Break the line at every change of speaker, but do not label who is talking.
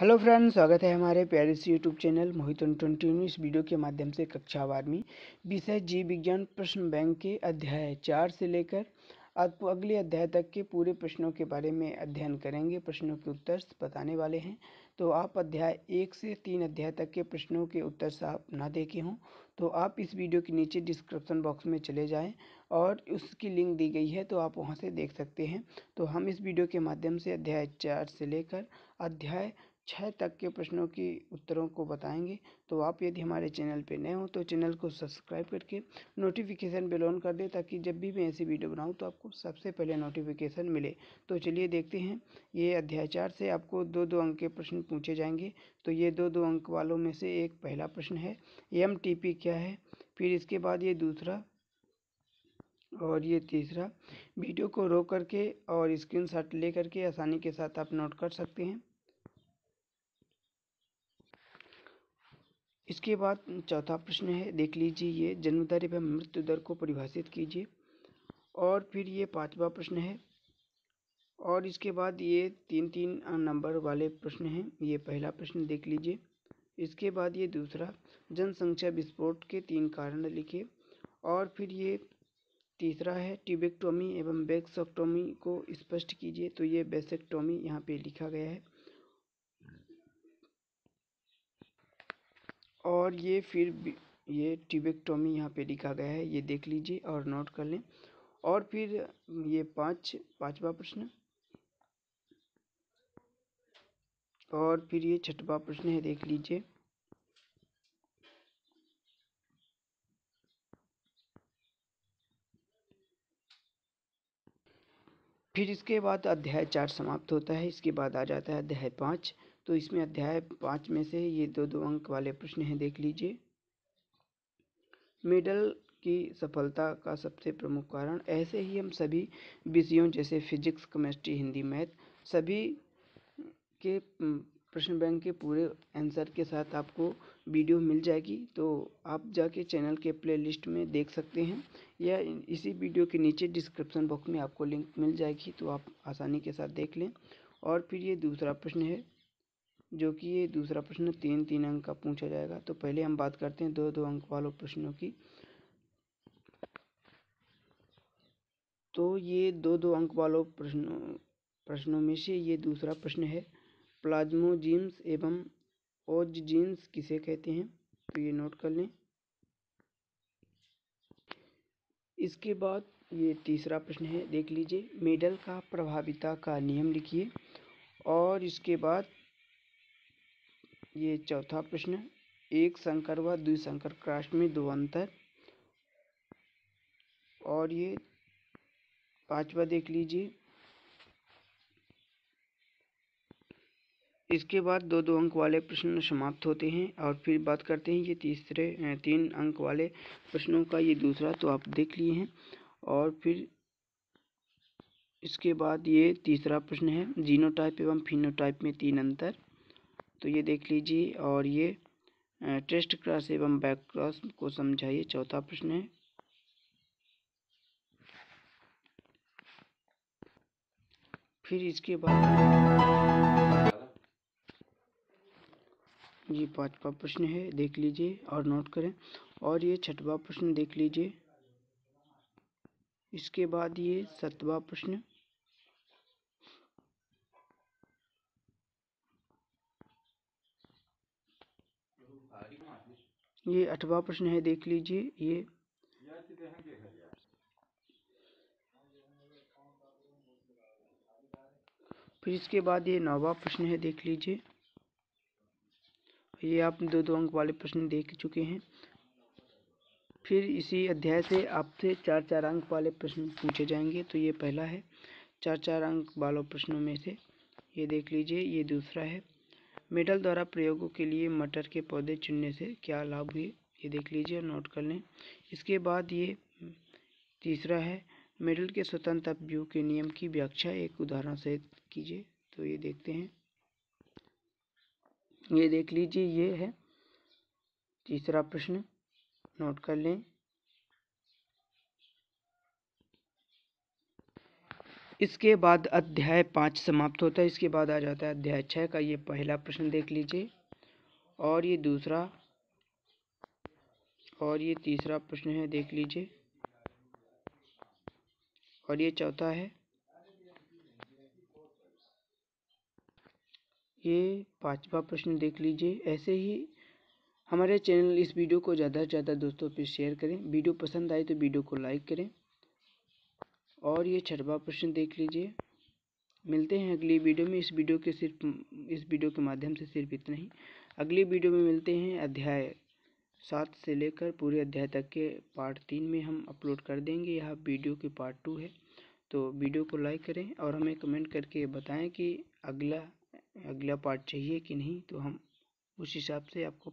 hello friends स्वागत है हमारे प्यारे से यूट्यूब चैनल मोहित ट्वेंटी इस वीडियो के माध्यम से कक्षा बारहवीं विषय जीव विज्ञान प्रश्न बैंक के अध्याय चार से लेकर आपको अगले अध्याय तक के पूरे प्रश्नों के बारे में अध्ययन करेंगे प्रश्नों के उत्तर बताने वाले हैं तो आप अध्याय एक से तीन अध्याय तक के प्रश्नों के उत्तर आप ना देखे हों तो आप इस वीडियो के नीचे डिस्क्रिप्शन बॉक्स में चले जाएं और उसकी लिंक दी गई है तो आप वहां से देख सकते हैं तो हम इस वीडियो के माध्यम से अध्याय चार से लेकर अध्याय छः तक के प्रश्नों की उत्तरों को बताएंगे तो आप यदि हमारे चैनल पर नए हो तो चैनल को सब्सक्राइब करके नोटिफिकेशन बेल ऑन कर दें ताकि जब भी मैं ऐसी वीडियो बनाऊँ तो आपको सबसे पहले नोटिफिकेशन मिले तो चलिए देखते हैं ये अध्याय चार से आपको दो दो अंक के प्रश्न पूछे जाएंगे तो ये दो दो अंक वालों में से एक पहला प्रश्न है एम क्या है फिर इसके बाद ये दूसरा और ये तीसरा वीडियो को रोक करके और शॉट ले करके आसानी के साथ आप नोट कर सकते हैं इसके बाद चौथा प्रश्न है देख लीजिए ये जन्म दर एवं मृत्यु दर को परिभाषित कीजिए और फिर ये पांचवा प्रश्न है और इसके बाद ये तीन तीन नंबर वाले प्रश्न हैं ये पहला प्रश्न देख लीजिए इसके बाद ये दूसरा जनसंख्या विस्फोट के तीन कारण लिखे और फिर ये तीसरा है टिबेक्टोमी एवं बेक्सोक्टोमी को स्पष्ट कीजिए तो ये बेसेक्टोमी यहाँ पे लिखा गया है और ये फिर ये टिबेक्टोमी यहाँ पे लिखा गया है ये देख लीजिए और नोट कर लें और फिर ये पाँच पांचवा प्रश्न और फिर ये छठवा प्रश्न है देख लीजिए फिर इसके बाद अध्याय चार समाप्त होता है इसके बाद आ जाता है अध्याय पाँच तो इसमें अध्याय पाँच में से ये दो दो अंक वाले प्रश्न हैं देख लीजिए मेडल की सफलता का सबसे प्रमुख कारण ऐसे ही हम सभी विषयों जैसे फिजिक्स केमिस्ट्री हिंदी मैथ सभी के प्रश्न बैंक के पूरे आंसर के साथ आपको वीडियो मिल जाएगी तो आप जाके चैनल के प्लेलिस्ट में देख सकते हैं या इसी वीडियो के नीचे डिस्क्रिप्शन बॉक्स में आपको लिंक मिल जाएगी तो आप आसानी के साथ देख लें और फिर ये दूसरा प्रश्न है जो कि ये दूसरा प्रश्न तीन तीन अंक का पूछा जाएगा तो पहले हम बात करते हैं दो दो अंक वालों प्रश्नों की तो ये दो दो अंक वालों प्रश्नों प्रश्नों में से ये दूसरा प्रश्न है प्लाज्मोजींस एवं ओजजीन्स किसे कहते हैं तो ये नोट कर लें इसके बाद ये तीसरा प्रश्न है देख लीजिए मेडल का प्रभाविता का नियम लिखिए और इसके बाद ये चौथा प्रश्न एक संकर व द्विसंकर क्राश में दो अंतर और ये पांचवा देख लीजिए इसके बाद दो दो अंक वाले प्रश्न समाप्त होते हैं और फिर बात करते हैं ये तीसरे तीन अंक वाले प्रश्नों का ये दूसरा तो आप देख लिए हैं और फिर इसके बाद ये तीसरा प्रश्न है जीनोटाइप एवं फिनोटाइप में तीन अंतर तो ये देख लीजिए और ये टेस्ट क्रॉस एवं बैक क्रॉस को समझाइए चौथा प्रश्न है फिर इसके बाद ये पांचवा प्रश्न है देख लीजिए और नोट करें और ये छठवा प्रश्न देख लीजिए इसके बाद ये सतवा प्रश्न ये अठवा प्रश्न है देख लीजिए ये फिर इसके बाद ये नौवा प्रश्न है देख लीजिए ये आप दो दो अंक वाले प्रश्न देख चुके हैं फिर इसी अध्याय से आपसे चार चार अंक वाले प्रश्न पूछे जाएंगे तो ये पहला है चार चार अंक वालों प्रश्नों में से ये देख लीजिए ये दूसरा है मेडल द्वारा प्रयोगों के लिए मटर के पौधे चुनने से क्या लाभ हुए ये देख लीजिए नोट कर लें इसके बाद ये तीसरा है मेडल के स्वतंत्र व्यू के नियम की व्याख्या एक उदाहरण से कीजिए तो ये देखते हैं ये देख लीजिए ये है तीसरा प्रश्न नोट कर लें इसके बाद अध्याय पाँच समाप्त होता है इसके बाद आ जाता है अध्याय छः का ये पहला प्रश्न देख लीजिए और ये दूसरा और ये तीसरा प्रश्न है देख लीजिए और ये चौथा है ये पाँचवा प्रश्न देख लीजिए ऐसे ही हमारे चैनल इस वीडियो को ज़्यादा से ज़्यादा दोस्तों पर शेयर करें वीडियो पसंद आए तो वीडियो को लाइक करें और ये छठवा प्रश्न देख लीजिए मिलते हैं अगली वीडियो में इस वीडियो के सिर्फ इस वीडियो के माध्यम से सिर्फ इतना ही अगली वीडियो में मिलते हैं अध्याय सात से लेकर पूरे अध्याय तक के पार्ट तीन में हम अपलोड कर देंगे यह वीडियो की पार्ट टू है तो वीडियो को लाइक करें और हमें कमेंट करके बताएं कि अगला अगला पार्ट चाहिए कि नहीं तो हम उस हिसाब से आपको